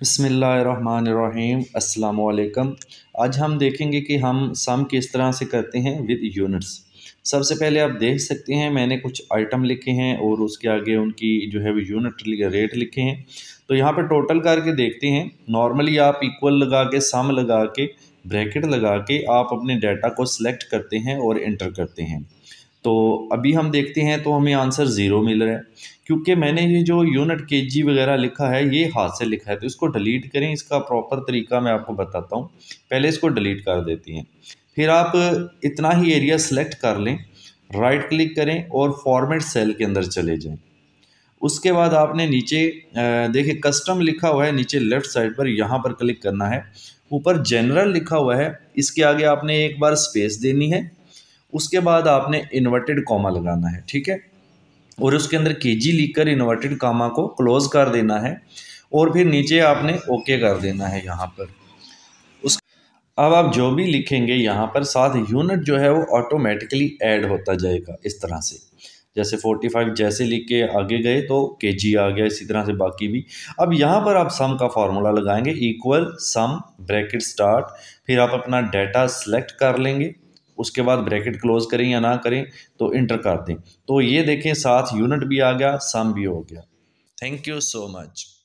बसमीम् अल्लाम आज हम देखेंगे कि हम सम किस तरह से करते हैं विद यूनिट्स सबसे पहले आप देख सकते हैं मैंने कुछ आइटम लिखे हैं और उसके आगे उनकी जो है वो यूनिट रेट लिखे हैं तो यहाँ पर टोटल करके देखते हैं नॉर्मली आप इक्वल लगा के सम लगा के ब्रैकेट लगा के आप अपने डाटा को सिलेक्ट करते हैं और इंटर करते हैं तो अभी हम देखते हैं तो हमें आंसर ज़ीरो मिल रहा है क्योंकि मैंने ये जो यूनिट जी वगैरह लिखा है ये हाथ से लिखा है तो इसको डिलीट करें इसका प्रॉपर तरीका मैं आपको बताता हूँ पहले इसको डिलीट कर देती हैं फिर आप इतना ही एरिया सेलेक्ट कर लें राइट क्लिक करें और फॉर्मेट सेल के अंदर चले जाएं उसके बाद आपने नीचे देखिए कस्टम लिखा हुआ है नीचे लेफ़्ट साइड पर यहाँ पर क्लिक करना है ऊपर जनरल लिखा हुआ है इसके आगे आपने एक बार स्पेस देनी है उसके बाद आपने इन्वर्टेड कॉमा लगाना है ठीक है और उसके अंदर के जी लिखकर इन्वर्टेड कामा को क्लोज़ कर देना है और फिर नीचे आपने ओके कर देना है यहाँ पर उस अब आप जो भी लिखेंगे यहाँ पर साथ यूनिट जो है वो ऑटोमेटिकली ऐड होता जाएगा इस तरह से जैसे 45 जैसे लिख के आगे गए तो के जी आ गया इसी तरह से बाकी भी अब यहाँ पर आप सम का फार्मूला लगाएंगे इक्वल सम ब्रैकेट स्टार्ट फिर आप अपना डाटा सेलेक्ट कर लेंगे उसके बाद ब्रैकेट क्लोज करें या ना करें तो इंटर कर दें तो ये देखें साथ यूनिट भी आ गया सम भी हो गया थैंक यू सो मच